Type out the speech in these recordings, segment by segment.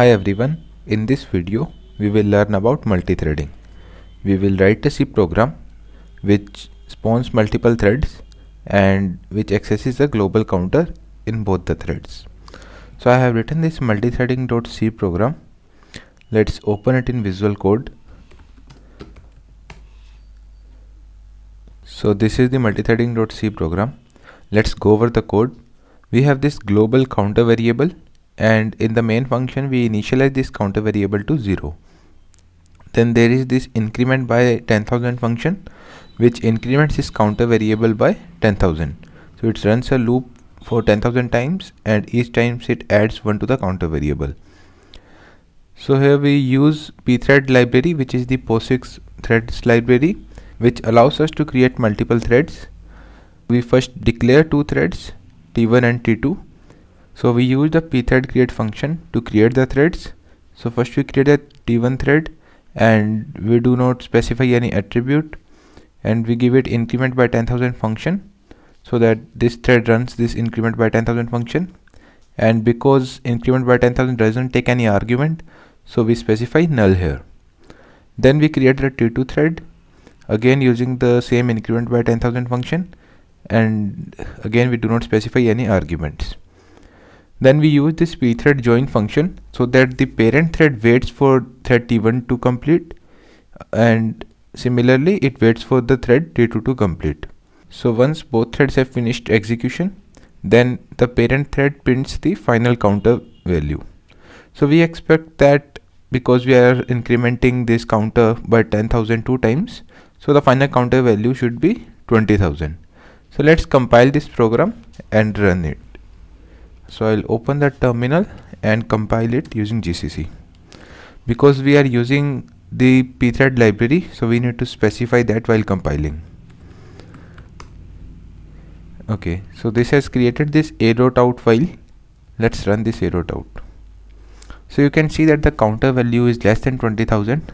Hi everyone, in this video we will learn about multithreading. We will write a C program which spawns multiple threads and which accesses a global counter in both the threads. So I have written this multithreading.c program. Let's open it in Visual Code. So this is the multithreading.c program. Let's go over the code. We have this global counter variable and in the main function we initialize this counter variable to 0 then there is this increment by 10000 function which increments this counter variable by 10000 so it runs a loop for 10000 times and each time it adds 1 to the counter variable so here we use pthread library which is the POSIX threads library which allows us to create multiple threads we first declare two threads t1 and t2 so we use the pthread create function to create the threads. So first we create a t1 thread and we do not specify any attribute and we give it increment by 10,000 function so that this thread runs this increment by 10,000 function and because increment by 10,000 doesn't take any argument so we specify null here. Then we create a t2 thread again using the same increment by 10,000 function and again we do not specify any arguments. Then we use this pthread join function so that the parent thread waits for thread T1 to complete and similarly it waits for the thread T2 to complete. So once both threads have finished execution then the parent thread prints the final counter value. So we expect that because we are incrementing this counter by 10,002 times so the final counter value should be 20,000. So let's compile this program and run it so I'll open that terminal and compile it using GCC because we are using the pthread library so we need to specify that while compiling okay so this has created this a.out file let's run this a.out so you can see that the counter value is less than 20,000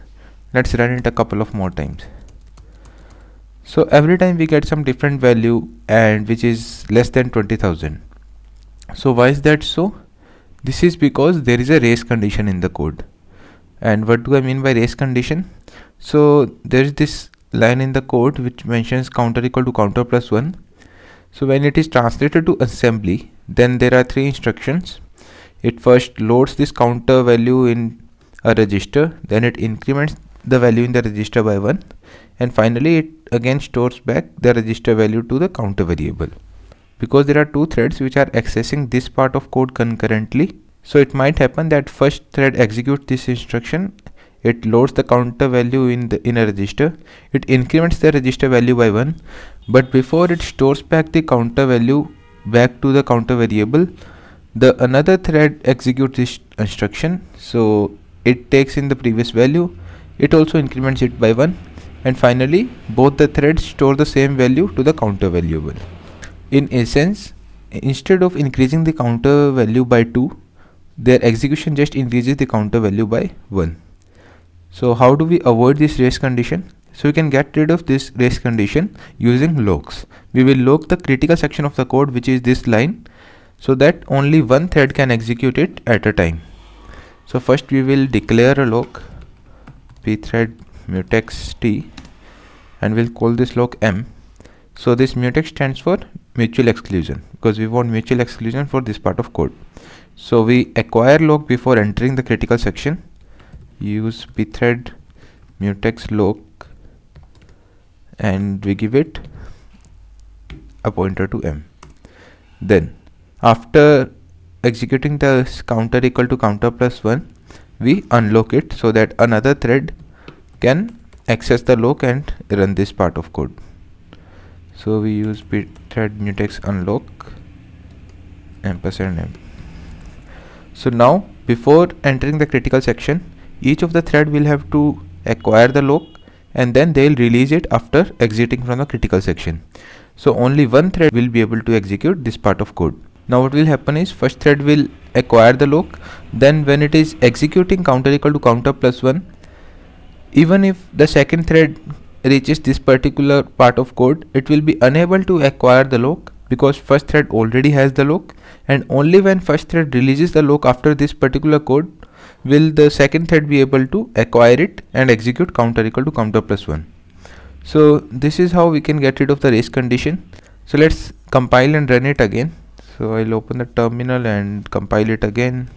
let's run it a couple of more times so every time we get some different value and which is less than 20,000 so why is that so this is because there is a race condition in the code and what do i mean by race condition so there is this line in the code which mentions counter equal to counter plus 1 so when it is translated to assembly then there are three instructions it first loads this counter value in a register then it increments the value in the register by 1 and finally it again stores back the register value to the counter variable because there are two threads which are accessing this part of code concurrently. So it might happen that first thread executes this instruction, it loads the counter value in the in a register, it increments the register value by 1, but before it stores back the counter value back to the counter variable, the another thread executes this instruction. So it takes in the previous value, it also increments it by 1 and finally both the threads store the same value to the counter variable. In essence, instead of increasing the counter value by 2, their execution just increases the counter value by 1. So how do we avoid this race condition? So we can get rid of this race condition using locks. We will lock the critical section of the code which is this line so that only one thread can execute it at a time. So first we will declare a lock, pthread mutex t and we'll call this lock m. So this mutex stands for mutual exclusion because we want mutual exclusion for this part of code so we acquire lock before entering the critical section use pthread mutex lock and we give it a pointer to m then after executing the counter equal to counter plus 1 we unlock it so that another thread can access the lock and run this part of code so we use thread mutex unlock ampersand m so now before entering the critical section each of the thread will have to acquire the lock and then they'll release it after exiting from the critical section so only one thread will be able to execute this part of code now what will happen is first thread will acquire the lock then when it is executing counter equal to counter plus 1 even if the second thread reaches this particular part of code, it will be unable to acquire the lock because first thread already has the lock and only when first thread releases the lock after this particular code will the second thread be able to acquire it and execute counter equal to counter plus 1. So this is how we can get rid of the race condition. So let's compile and run it again. So I'll open the terminal and compile it again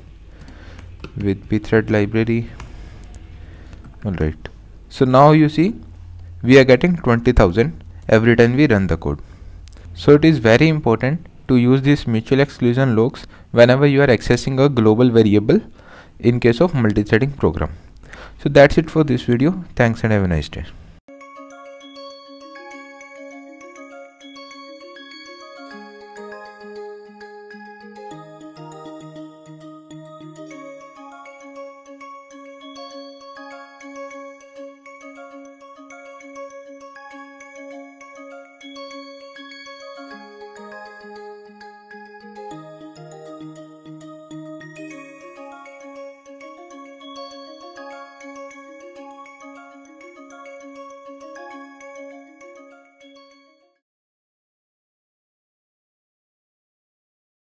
with pthread library. Alright. So now you see we are getting 20,000 every time we run the code. So it is very important to use these mutual exclusion locks whenever you are accessing a global variable in case of multi-threading program. So that's it for this video. Thanks and have a nice day.